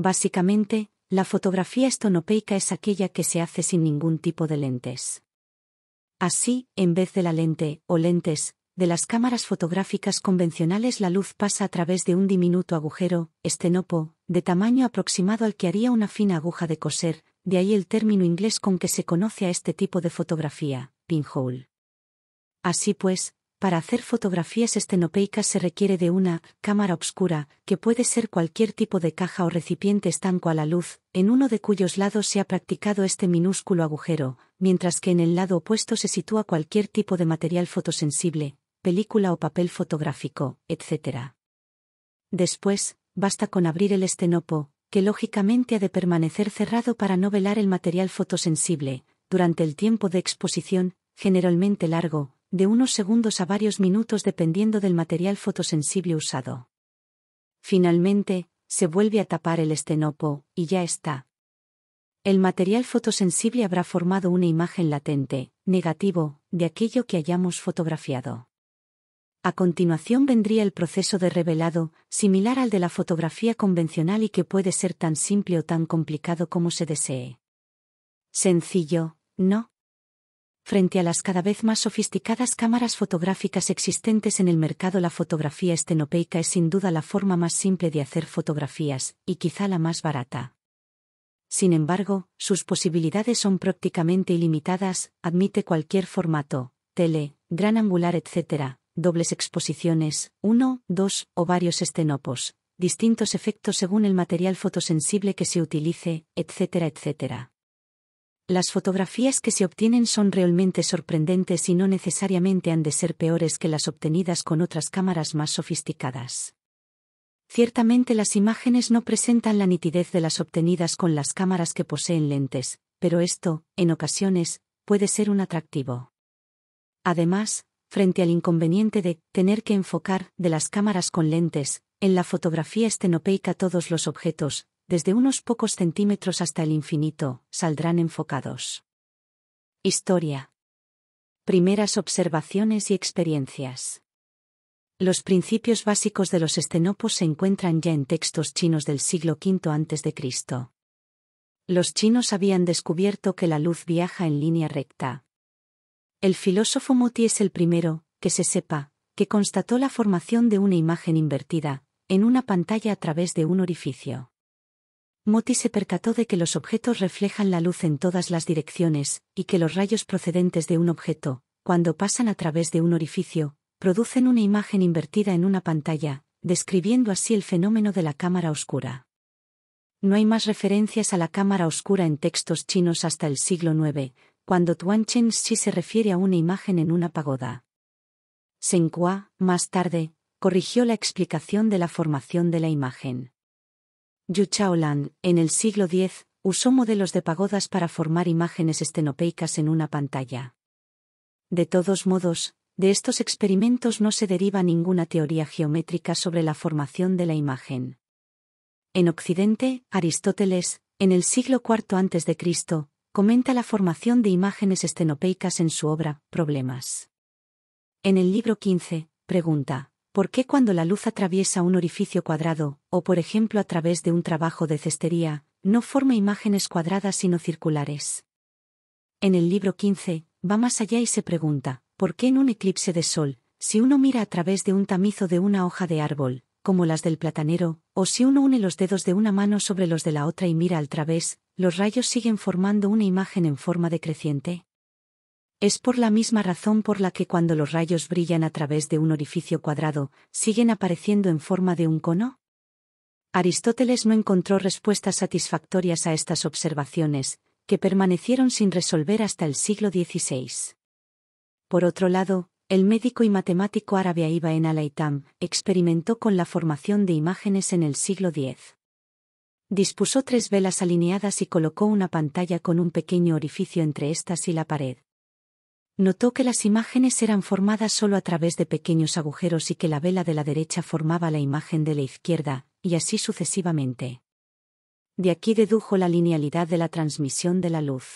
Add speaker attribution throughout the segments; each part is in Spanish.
Speaker 1: Básicamente, la fotografía estonopeica es aquella que se hace sin ningún tipo de lentes. Así, en vez de la lente, o lentes, de las cámaras fotográficas convencionales la luz pasa a través de un diminuto agujero, estenopo, de tamaño aproximado al que haría una fina aguja de coser, de ahí el término inglés con que se conoce a este tipo de fotografía, pinhole. Así pues, para hacer fotografías estenopeicas se requiere de una cámara obscura, que puede ser cualquier tipo de caja o recipiente estanco a la luz, en uno de cuyos lados se ha practicado este minúsculo agujero, mientras que en el lado opuesto se sitúa cualquier tipo de material fotosensible, película o papel fotográfico, etc. Después, basta con abrir el estenopo, que lógicamente ha de permanecer cerrado para no velar el material fotosensible, durante el tiempo de exposición, generalmente largo, de unos segundos a varios minutos dependiendo del material fotosensible usado. Finalmente, se vuelve a tapar el estenopo, y ya está. El material fotosensible habrá formado una imagen latente, negativo, de aquello que hayamos fotografiado. A continuación vendría el proceso de revelado, similar al de la fotografía convencional y que puede ser tan simple o tan complicado como se desee. Sencillo, ¿no? frente a las cada vez más sofisticadas cámaras fotográficas existentes en el mercado, la fotografía estenopeica es sin duda la forma más simple de hacer fotografías, y quizá la más barata. Sin embargo, sus posibilidades son prácticamente ilimitadas, admite cualquier formato, tele, gran angular, etc., dobles exposiciones, uno, dos o varios estenopos, distintos efectos según el material fotosensible que se utilice, etc., etc. Las fotografías que se obtienen son realmente sorprendentes y no necesariamente han de ser peores que las obtenidas con otras cámaras más sofisticadas. Ciertamente las imágenes no presentan la nitidez de las obtenidas con las cámaras que poseen lentes, pero esto, en ocasiones, puede ser un atractivo. Además, frente al inconveniente de tener que enfocar de las cámaras con lentes, en la fotografía estenopeica todos los objetos, desde unos pocos centímetros hasta el infinito, saldrán enfocados. Historia. Primeras observaciones y experiencias. Los principios básicos de los estenopos se encuentran ya en textos chinos del siglo V a.C. Los chinos habían descubierto que la luz viaja en línea recta. El filósofo Moti es el primero, que se sepa, que constató la formación de una imagen invertida, en una pantalla a través de un orificio. Moti se percató de que los objetos reflejan la luz en todas las direcciones, y que los rayos procedentes de un objeto, cuando pasan a través de un orificio, producen una imagen invertida en una pantalla, describiendo así el fenómeno de la cámara oscura. No hay más referencias a la cámara oscura en textos chinos hasta el siglo IX, cuando Tuan Chen Xi se refiere a una imagen en una pagoda. Kua, más tarde, corrigió la explicación de la formación de la imagen. Yu Chaolan, en el siglo X, usó modelos de pagodas para formar imágenes estenopeicas en una pantalla. De todos modos, de estos experimentos no se deriva ninguna teoría geométrica sobre la formación de la imagen. En Occidente, Aristóteles, en el siglo IV a.C., comenta la formación de imágenes estenopeicas en su obra, Problemas. En el libro XV, pregunta, ¿Por qué cuando la luz atraviesa un orificio cuadrado, o por ejemplo a través de un trabajo de cestería, no forma imágenes cuadradas sino circulares? En el libro 15, va más allá y se pregunta, ¿por qué en un eclipse de sol, si uno mira a través de un tamizo de una hoja de árbol, como las del platanero, o si uno une los dedos de una mano sobre los de la otra y mira al través, los rayos siguen formando una imagen en forma decreciente? Es por la misma razón por la que cuando los rayos brillan a través de un orificio cuadrado, siguen apareciendo en forma de un cono. Aristóteles no encontró respuestas satisfactorias a estas observaciones, que permanecieron sin resolver hasta el siglo XVI. Por otro lado, el médico y matemático árabe Aiba en al experimentó con la formación de imágenes en el siglo X. Dispuso tres velas alineadas y colocó una pantalla con un pequeño orificio entre estas y la pared. Notó que las imágenes eran formadas solo a través de pequeños agujeros y que la vela de la derecha formaba la imagen de la izquierda, y así sucesivamente. De aquí dedujo la linealidad de la transmisión de la luz.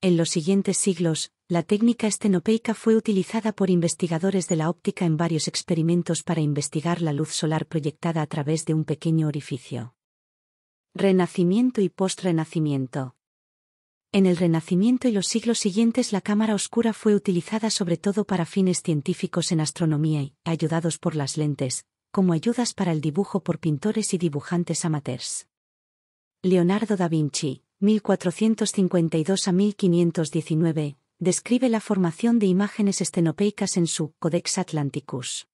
Speaker 1: En los siguientes siglos, la técnica estenopeica fue utilizada por investigadores de la óptica en varios experimentos para investigar la luz solar proyectada a través de un pequeño orificio. Renacimiento y postrenacimiento en el Renacimiento y los siglos siguientes la cámara oscura fue utilizada sobre todo para fines científicos en astronomía y, ayudados por las lentes, como ayudas para el dibujo por pintores y dibujantes amateurs. Leonardo da Vinci, 1452 a 1519, describe la formación de imágenes estenopeicas en su Codex Atlanticus.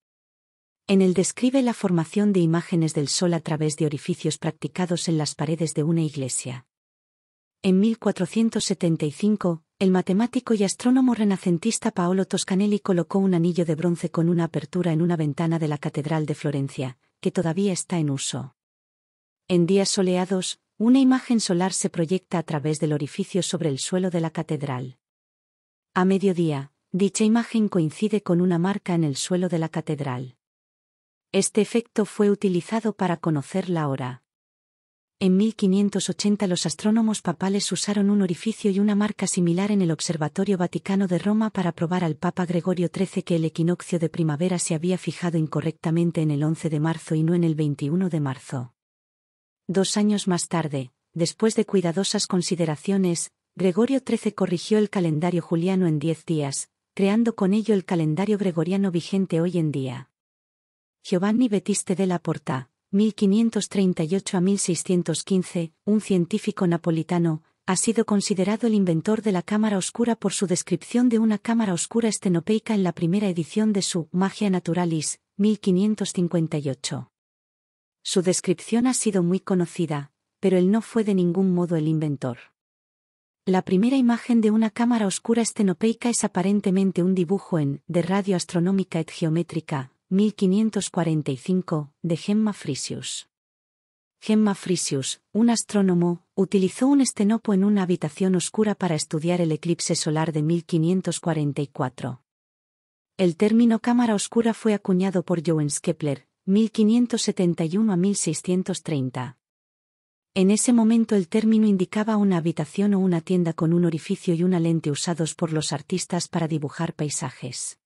Speaker 1: En él describe la formación de imágenes del sol a través de orificios practicados en las paredes de una iglesia. En 1475, el matemático y astrónomo renacentista Paolo Toscanelli colocó un anillo de bronce con una apertura en una ventana de la Catedral de Florencia, que todavía está en uso. En días soleados, una imagen solar se proyecta a través del orificio sobre el suelo de la catedral. A mediodía, dicha imagen coincide con una marca en el suelo de la catedral. Este efecto fue utilizado para conocer la hora. En 1580 los astrónomos papales usaron un orificio y una marca similar en el Observatorio Vaticano de Roma para probar al Papa Gregorio XIII que el equinoccio de primavera se había fijado incorrectamente en el 11 de marzo y no en el 21 de marzo. Dos años más tarde, después de cuidadosas consideraciones, Gregorio XIII corrigió el calendario juliano en diez días, creando con ello el calendario gregoriano vigente hoy en día. Giovanni Betiste de la Porta, 1538 a 1615, un científico napolitano, ha sido considerado el inventor de la cámara oscura por su descripción de una cámara oscura estenopeica en la primera edición de su Magia Naturalis, 1558. Su descripción ha sido muy conocida, pero él no fue de ningún modo el inventor. La primera imagen de una cámara oscura estenopeica es aparentemente un dibujo en De Radio Astronómica et Geométrica, 1545, de Gemma Frisius. Gemma Frisius, un astrónomo, utilizó un estenopo en una habitación oscura para estudiar el eclipse solar de 1544. El término cámara oscura fue acuñado por Johannes Kepler, 1571 a 1630. En ese momento el término indicaba una habitación o una tienda con un orificio y una lente usados por los artistas para dibujar paisajes.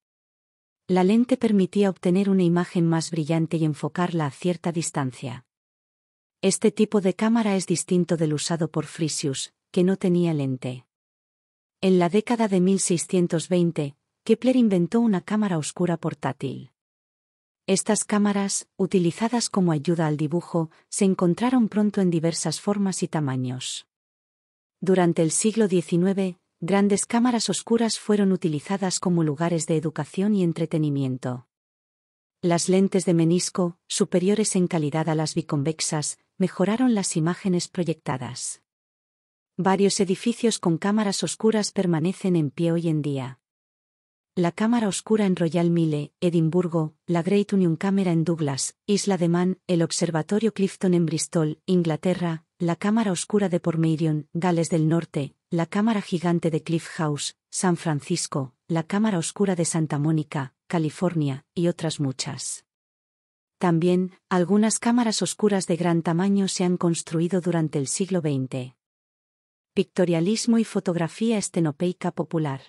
Speaker 1: La lente permitía obtener una imagen más brillante y enfocarla a cierta distancia. Este tipo de cámara es distinto del usado por Frisius, que no tenía lente. En la década de 1620, Kepler inventó una cámara oscura portátil. Estas cámaras, utilizadas como ayuda al dibujo, se encontraron pronto en diversas formas y tamaños. Durante el siglo XIX, Grandes cámaras oscuras fueron utilizadas como lugares de educación y entretenimiento. Las lentes de menisco, superiores en calidad a las biconvexas, mejoraron las imágenes proyectadas. Varios edificios con cámaras oscuras permanecen en pie hoy en día. La cámara oscura en Royal Mile, Edimburgo, la Great Union Camera en Douglas, Isla de Man, el Observatorio Clifton en Bristol, Inglaterra, la Cámara Oscura de Pormeirion, Gales del Norte, la Cámara Gigante de Cliff House, San Francisco, la Cámara Oscura de Santa Mónica, California, y otras muchas. También, algunas cámaras oscuras de gran tamaño se han construido durante el siglo XX. Pictorialismo y fotografía estenopeica popular.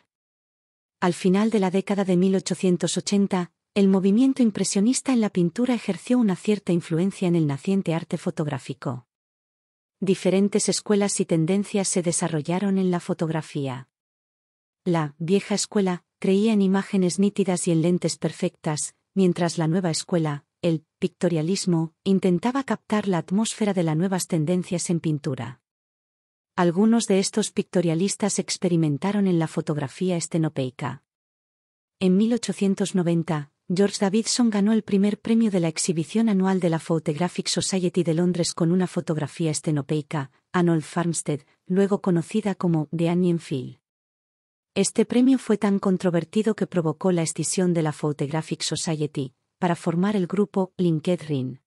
Speaker 1: Al final de la década de 1880, el movimiento impresionista en la pintura ejerció una cierta influencia en el naciente arte fotográfico diferentes escuelas y tendencias se desarrollaron en la fotografía. La vieja escuela creía en imágenes nítidas y en lentes perfectas, mientras la nueva escuela, el pictorialismo, intentaba captar la atmósfera de las nuevas tendencias en pintura. Algunos de estos pictorialistas experimentaron en la fotografía estenopeica. En 1890, George Davidson ganó el primer premio de la exhibición anual de la Photographic Society de Londres con una fotografía estenopeica, Arnold Farmstead, luego conocida como The Onion Field. Este premio fue tan controvertido que provocó la escisión de la Photographic Society, para formar el grupo LinkedIn.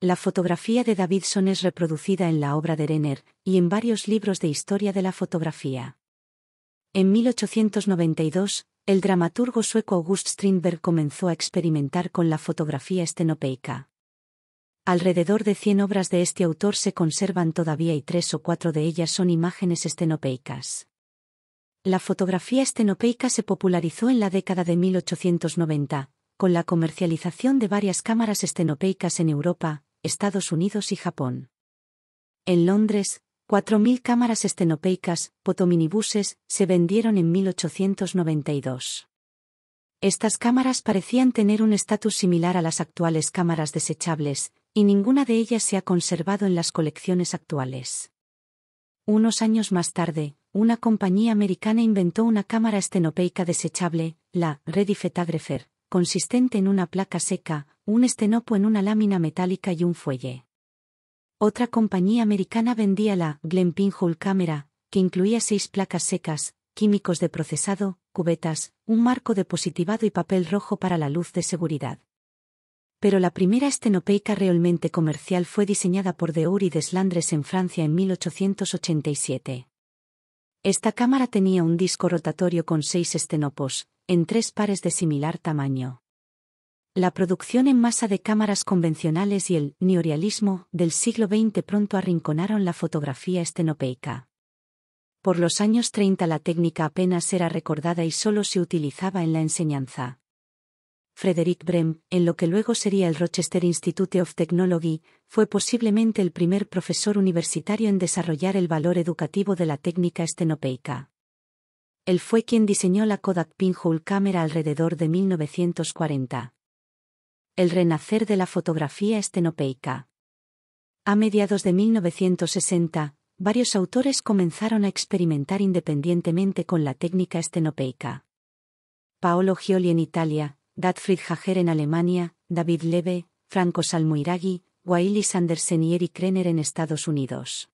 Speaker 1: La fotografía de Davidson es reproducida en la obra de Renner y en varios libros de historia de la fotografía. En 1892, el dramaturgo sueco August Strindberg comenzó a experimentar con la fotografía estenopeica. Alrededor de 100 obras de este autor se conservan todavía y tres o cuatro de ellas son imágenes estenopeicas. La fotografía estenopeica se popularizó en la década de 1890, con la comercialización de varias cámaras estenopeicas en Europa, Estados Unidos y Japón. En Londres, 4.000 cámaras estenopeicas, potominibuses, se vendieron en 1892. Estas cámaras parecían tener un estatus similar a las actuales cámaras desechables, y ninguna de ellas se ha conservado en las colecciones actuales. Unos años más tarde, una compañía americana inventó una cámara estenopeica desechable, la Redifetagrefer, consistente en una placa seca, un estenopo en una lámina metálica y un fuelle. Otra compañía americana vendía la Glenpin Camera, que incluía seis placas secas, químicos de procesado, cubetas, un marco depositivado y papel rojo para la luz de seguridad. Pero la primera estenopeica realmente comercial fue diseñada por Deur de Slandres en Francia en 1887. Esta cámara tenía un disco rotatorio con seis estenopos, en tres pares de similar tamaño. La producción en masa de cámaras convencionales y el neorealismo del siglo XX pronto arrinconaron la fotografía estenopeica. Por los años 30 la técnica apenas era recordada y solo se utilizaba en la enseñanza. Frederick Brem, en lo que luego sería el Rochester Institute of Technology, fue posiblemente el primer profesor universitario en desarrollar el valor educativo de la técnica estenopeica. Él fue quien diseñó la Kodak Pinhole Camera alrededor de 1940 el renacer de la fotografía estenopeica. A mediados de 1960, varios autores comenzaron a experimentar independientemente con la técnica estenopeica. Paolo Gioli en Italia, Gottfried Hager en Alemania, David Leve, Franco Salmuiraghi, Waili Andersen y Eric Krenner en Estados Unidos.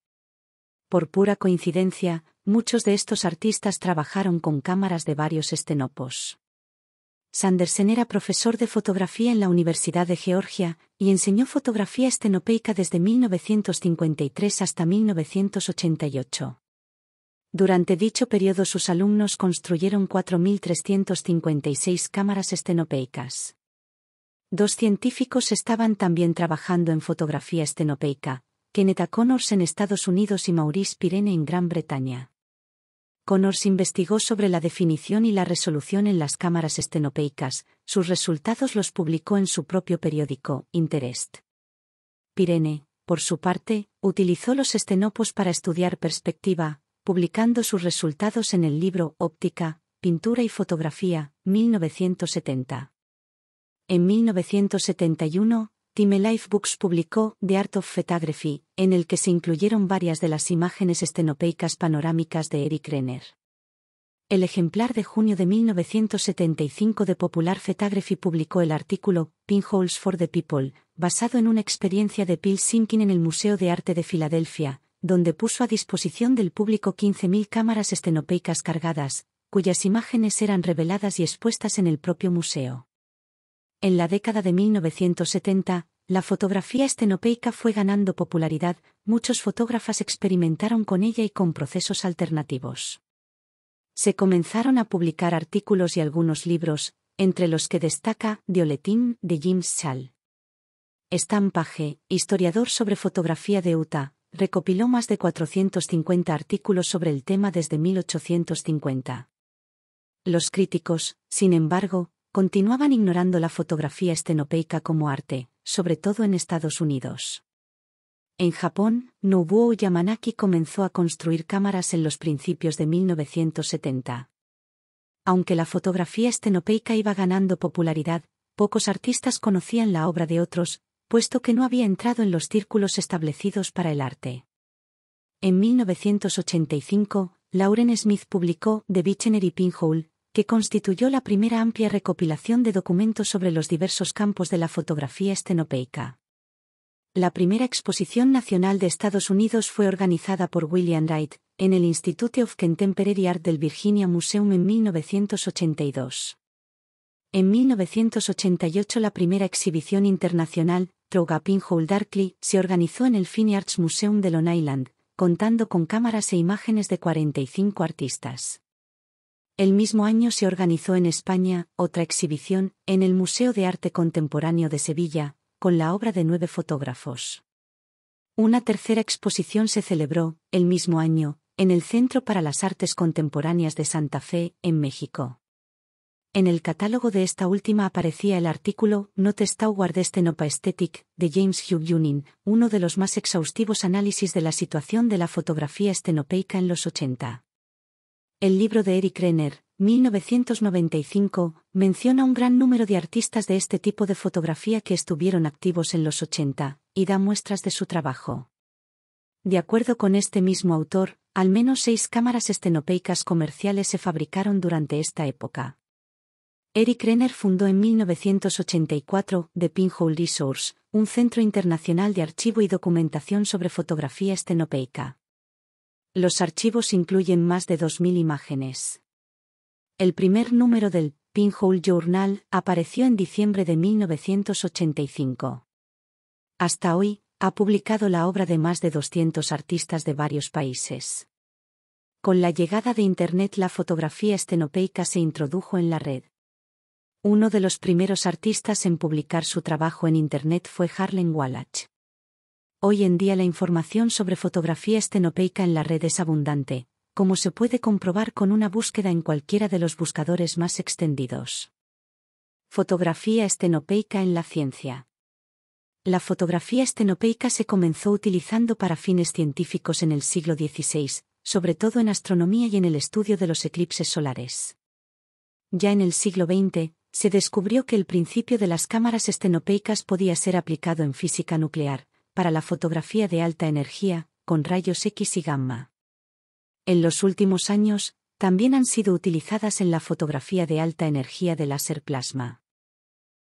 Speaker 1: Por pura coincidencia, muchos de estos artistas trabajaron con cámaras de varios estenopos. Sandersen era profesor de fotografía en la Universidad de Georgia y enseñó fotografía estenopeica desde 1953 hasta 1988. Durante dicho periodo sus alumnos construyeron 4.356 cámaras estenopeicas. Dos científicos estaban también trabajando en fotografía estenopeica, Kenneth Connors en Estados Unidos y Maurice Pirene en Gran Bretaña. Connors investigó sobre la definición y la resolución en las cámaras estenopeicas, sus resultados los publicó en su propio periódico, Interest. Pirene, por su parte, utilizó los estenopos para estudiar perspectiva, publicando sus resultados en el libro Óptica, Pintura y Fotografía, 1970. En 1971, Time Life Books publicó The Art of Photography, en el que se incluyeron varias de las imágenes estenopeicas panorámicas de Eric Renner. El ejemplar de junio de 1975 de Popular Photography publicó el artículo Pinholes for the People, basado en una experiencia de Bill Simkin en el Museo de Arte de Filadelfia, donde puso a disposición del público 15.000 cámaras estenopeicas cargadas, cuyas imágenes eran reveladas y expuestas en el propio museo. En la década de 1970, la fotografía estenopeica fue ganando popularidad, muchos fotógrafas experimentaron con ella y con procesos alternativos. Se comenzaron a publicar artículos y algunos libros, entre los que destaca Dioletín de James Schall. Stampage, historiador sobre fotografía de Utah, recopiló más de 450 artículos sobre el tema desde 1850. Los críticos, sin embargo, continuaban ignorando la fotografía estenopeica como arte, sobre todo en Estados Unidos. En Japón, Nobuo Yamanaki comenzó a construir cámaras en los principios de 1970. Aunque la fotografía estenopeica iba ganando popularidad, pocos artistas conocían la obra de otros, puesto que no había entrado en los círculos establecidos para el arte. En 1985, Lauren Smith publicó The y Pinhole, que constituyó la primera amplia recopilación de documentos sobre los diversos campos de la fotografía estenopeica. La primera exposición nacional de Estados Unidos fue organizada por William Wright, en el Institute of Contemporary Art del Virginia Museum en 1982. En 1988 la primera exhibición internacional, Trogapin Hole Darkly, se organizó en el Fine Arts Museum de Long Island, contando con cámaras e imágenes de 45 artistas. El mismo año se organizó en España otra exhibición, en el Museo de Arte Contemporáneo de Sevilla, con la obra de nueve fotógrafos. Una tercera exposición se celebró, el mismo año, en el Centro para las Artes Contemporáneas de Santa Fe, en México. En el catálogo de esta última aparecía el artículo Not está Estenopa de James Hugh Yunin, uno de los más exhaustivos análisis de la situación de la fotografía estenopeica en los 80. El libro de Eric Renner, 1995, menciona un gran número de artistas de este tipo de fotografía que estuvieron activos en los 80, y da muestras de su trabajo. De acuerdo con este mismo autor, al menos seis cámaras estenopeicas comerciales se fabricaron durante esta época. Eric Renner fundó en 1984 The Pinhole Resource, un centro internacional de archivo y documentación sobre fotografía estenopeica. Los archivos incluyen más de 2.000 imágenes. El primer número del Pinhole Journal apareció en diciembre de 1985. Hasta hoy, ha publicado la obra de más de 200 artistas de varios países. Con la llegada de Internet la fotografía estenopeica se introdujo en la red. Uno de los primeros artistas en publicar su trabajo en Internet fue Harlan Wallach. Hoy en día la información sobre fotografía estenopeica en la red es abundante, como se puede comprobar con una búsqueda en cualquiera de los buscadores más extendidos. Fotografía estenopeica en la ciencia. La fotografía estenopeica se comenzó utilizando para fines científicos en el siglo XVI, sobre todo en astronomía y en el estudio de los eclipses solares. Ya en el siglo XX, se descubrió que el principio de las cámaras estenopeicas podía ser aplicado en física nuclear, para la fotografía de alta energía, con rayos X y gamma. En los últimos años, también han sido utilizadas en la fotografía de alta energía de láser plasma.